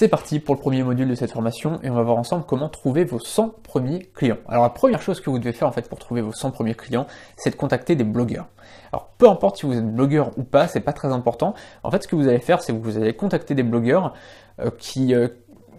C'est parti pour le premier module de cette formation et on va voir ensemble comment trouver vos 100 premiers clients. Alors la première chose que vous devez faire en fait pour trouver vos 100 premiers clients, c'est de contacter des blogueurs. Alors peu importe si vous êtes blogueur ou pas, c'est pas très important. En fait ce que vous allez faire, c'est que vous allez contacter des blogueurs euh, qui euh,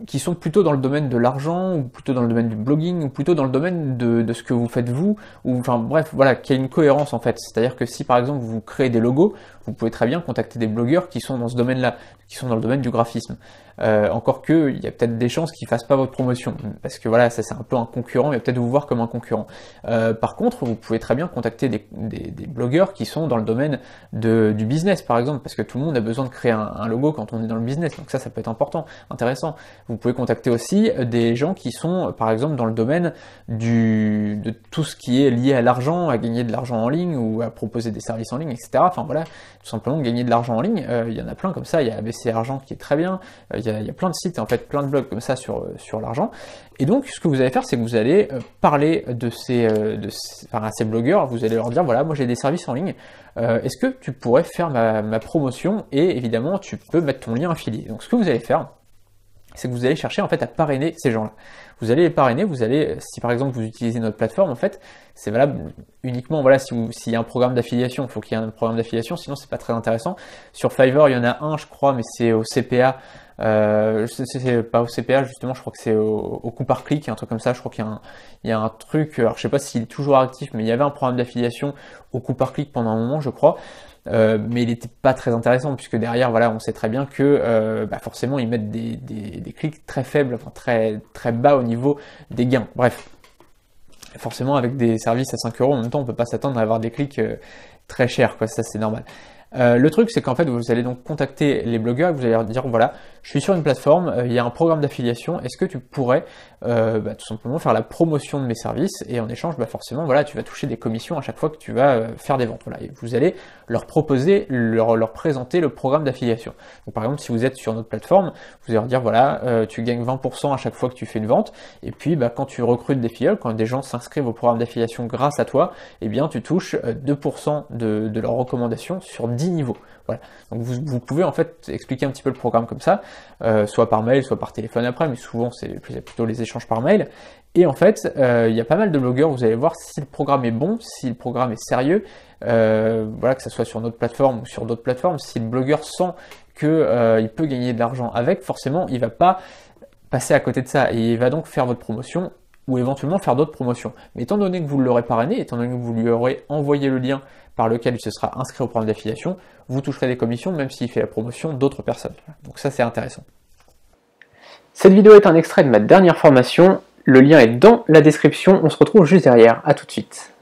qui sont plutôt dans le domaine de l'argent, ou plutôt dans le domaine du blogging, ou plutôt dans le domaine de, ce que vous faites vous, ou enfin bref, voilà, qui a une cohérence en fait. C'est-à-dire que si par exemple vous créez des logos, vous pouvez très bien contacter des blogueurs qui sont dans ce domaine-là, qui sont dans le domaine du graphisme. Euh, encore que, il y a peut-être des chances qu'ils ne fassent pas votre promotion, parce que voilà, ça c'est un peu un concurrent, il va peut-être vous voir comme un concurrent. Euh, par contre, vous pouvez très bien contacter des, blogueurs qui sont dans le domaine du business, par exemple, parce que tout le monde a besoin de créer un logo quand on est dans le business, donc ça, ça peut être important, intéressant. Vous pouvez contacter aussi des gens qui sont, par exemple, dans le domaine du, de tout ce qui est lié à l'argent, à gagner de l'argent en ligne ou à proposer des services en ligne, etc. Enfin voilà, tout simplement gagner de l'argent en ligne. Euh, il y en a plein comme ça. Il y a ABC Argent qui est très bien. Euh, il y, a plein de sites, en fait, plein de blogs comme ça sur, euh, sur l'argent. Et donc, ce que vous allez faire, c'est que vous allez parler de ces, à ces blogueurs. Vous allez leur dire, voilà, moi j'ai des services en ligne. Est-ce que tu pourrais faire ma, promotion Et évidemment, tu peux mettre ton lien affilié. Donc, ce que vous allez faire, c'est que vous allez chercher en fait à parrainer ces gens-là. Vous allez les parrainer, vous allez, euh, si par exemple vous utilisez notre plateforme, en fait, c'est valable uniquement voilà si s'il y a un programme d'affiliation, il faut qu'il y ait un programme d'affiliation, sinon c'est pas très intéressant. Sur Fiverr, il y en a un, je crois, mais c'est au CPA euh, c'est pas au CPA justement, je crois que c'est au, coup par clic, un truc comme ça. Je crois qu'il y, a un truc, alors je sais pas s'il est toujours actif, mais il y avait un programme d'affiliation au coup par clic pendant un moment, je crois. Euh, mais il n'était pas très intéressant puisque derrière, voilà, on sait très bien que euh, bah, forcément ils mettent des, clics très faibles, enfin très très bas au niveau des gains. Bref, forcément avec des services à 5 euros en même temps, on ne peut pas s'attendre à avoir des clics euh, très chers, quoi. Ça c'est normal. Euh, le truc, c'est qu'en fait, vous allez donc contacter les blogueurs vous allez leur dire, voilà, je suis sur une plateforme, euh, il y a un programme d'affiliation, est-ce que tu pourrais euh, bah, tout simplement faire la promotion de mes services Et en échange, bah, forcément, voilà, tu vas toucher des commissions à chaque fois que tu vas faire des ventes. Voilà. Et vous allez leur proposer, leur, leur présenter le programme d'affiliation. Donc par exemple, si vous êtes sur notre plateforme, vous allez leur dire, voilà, tu gagnes 20% à chaque fois que tu fais une vente, et puis bah, quand tu recrutes des filles, quand des gens s'inscrivent au programme d'affiliation grâce à toi, eh bien tu touches 2% de, de leurs recommandations sur 10 10 niveaux. Voilà. Donc vous, vous, pouvez en fait expliquer un petit peu le programme comme ça, euh, soit par mail, soit par téléphone après, mais souvent c'est plutôt les échanges par mail. Et en fait, euh, il y a pas mal de blogueurs, vous allez voir si le programme est bon, si le programme est sérieux, euh, voilà, que ce soit sur notre plateforme ou sur d'autres plateformes, si le blogueur sent il peut gagner de l'argent avec, forcément il va pas passer à côté de ça et il va donc faire votre promotion ou éventuellement faire d'autres promotions. Mais étant donné que vous l'aurez parrainé, étant donné que vous lui aurez envoyé le lien par lequel il se sera inscrit au programme d'affiliation, vous toucherez des commissions même s'il fait la promotion d'autres personnes. Donc ça c'est intéressant. Cette vidéo est un extrait de ma dernière formation, le lien est dans la description, on se retrouve juste derrière, à tout de suite.